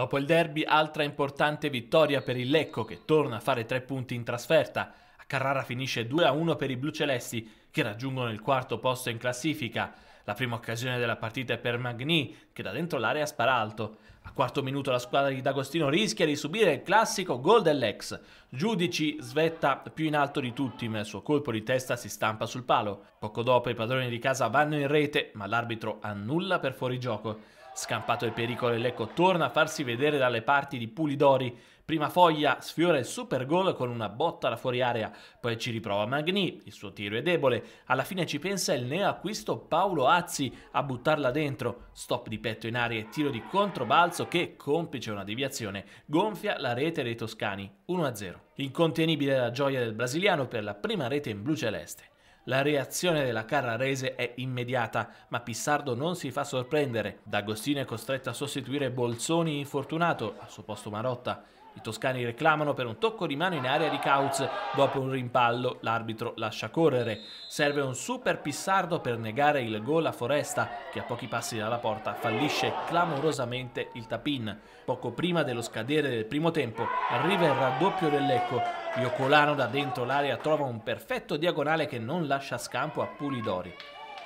Dopo il derby, altra importante vittoria per il Lecco che torna a fare tre punti in trasferta. A Carrara finisce 2-1 per i Blu Celesti che raggiungono il quarto posto in classifica. La prima occasione della partita è per Magni che da dentro l'area spara alto. A quarto minuto la squadra di D'Agostino rischia di subire il classico gol dell'ex. Giudici svetta più in alto di tutti ma il suo colpo di testa si stampa sul palo. Poco dopo i padroni di casa vanno in rete ma l'arbitro annulla per fuorigioco. Scampato il pericolo, il Lecco torna a farsi vedere dalle parti di Pulidori. Prima foglia sfiora il super gol con una botta alla fuori area, poi ci riprova Magni, il suo tiro è debole. Alla fine ci pensa il neoacquisto Paolo Azzi a buttarla dentro. Stop di petto in aria e tiro di controbalzo che, complice una deviazione, gonfia la rete dei toscani 1-0. Incontenibile la gioia del brasiliano per la prima rete in blu celeste. La reazione della Carrarese è immediata, ma Pissardo non si fa sorprendere. D'Agostino è costretto a sostituire Bolzoni infortunato, al suo posto Marotta. I toscani reclamano per un tocco di mano in area di Kautz. Dopo un rimpallo, l'arbitro lascia correre. Serve un super Pissardo per negare il gol a Foresta, che a pochi passi dalla porta fallisce clamorosamente il tapin. Poco prima dello scadere del primo tempo, arriva il raddoppio dell'Ecco, Iocolano da dentro l'area trova un perfetto diagonale che non lascia scampo a Pulidori.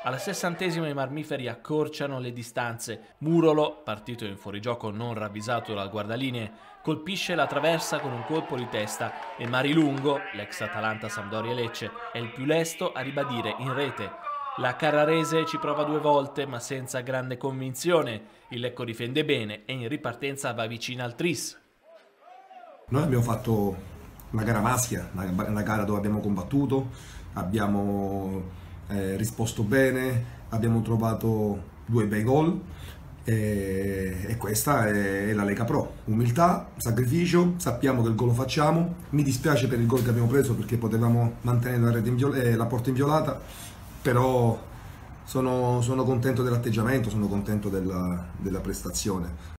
Alla sessantesima i marmiferi accorciano le distanze. Murolo, partito in fuorigioco non ravvisato dal guardalinee, colpisce la traversa con un colpo di testa e Marilungo, l'ex Atalanta Sampdoria Lecce, è il più lesto a ribadire in rete. La Carrarese ci prova due volte ma senza grande convinzione. Il Lecco difende bene e in ripartenza va vicino al Tris. Noi abbiamo fatto la gara maschia, la, la gara dove abbiamo combattuto, abbiamo eh, risposto bene, abbiamo trovato due bei gol e, e questa è, è, la Lega Pro. Umiltà, sacrificio, sappiamo che il gol lo facciamo, mi dispiace per il gol che abbiamo preso perché potevamo mantenere la, eh, la porta inviolata, però sono, sono contento dell'atteggiamento, sono contento della, della prestazione.